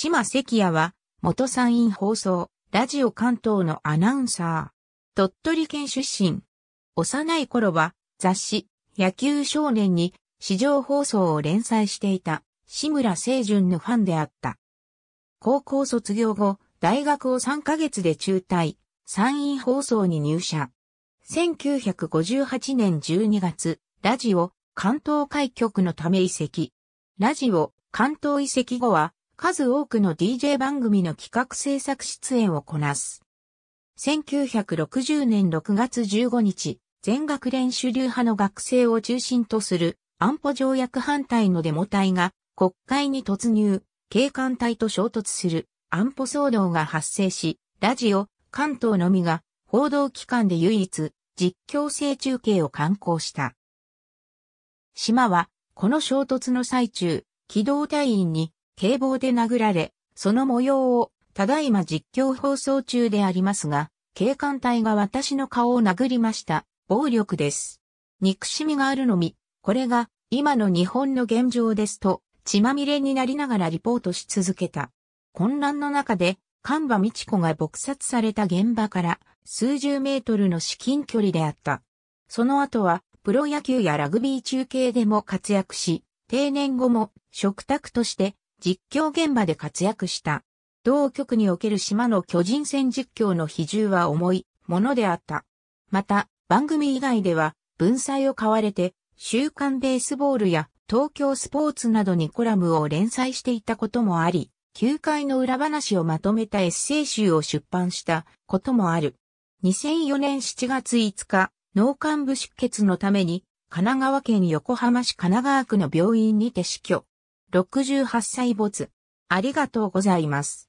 島関谷は、元参院放送、ラジオ関東のアナウンサー。鳥取県出身。幼い頃は、雑誌、野球少年に、市場放送を連載していた、志村清純のファンであった。高校卒業後、大学を3ヶ月で中退、参院放送に入社。1958年12月、ラジオ、関東開局のため移籍。ラジオ、関東移籍後は、数多くの DJ 番組の企画制作出演をこなす。1960年6月15日、全学連主流派の学生を中心とする安保条約反対のデモ隊が国会に突入、警官隊と衝突する安保騒動が発生し、ラジオ、関東のみが報道機関で唯一実況制中継を刊行した。島は、この衝突の最中、機動隊員に警棒で殴られ、その模様を、ただいま実況放送中でありますが、警官隊が私の顔を殴りました。暴力です。憎しみがあるのみ、これが、今の日本の現状ですと、血まみれになりながらリポートし続けた。混乱の中で、神場美智子が撲殺された現場から数十メートルの至近距離であった。その後はプロ野球やラグビー中継でも活躍し、定年後も食卓として実況現場で活躍した。同局における島の巨人戦実況の比重は重いものであった。また、番組以外では、文才を買われて、週刊ベースボールや東京スポーツなどにコラムを連載していたこともあり、球界の裏話をまとめたエッセイ集を出版したこともある。2004年7月5日、脳幹部出血のために、神奈川県横浜市神奈川区の病院にて死去。68歳没。ありがとうございます。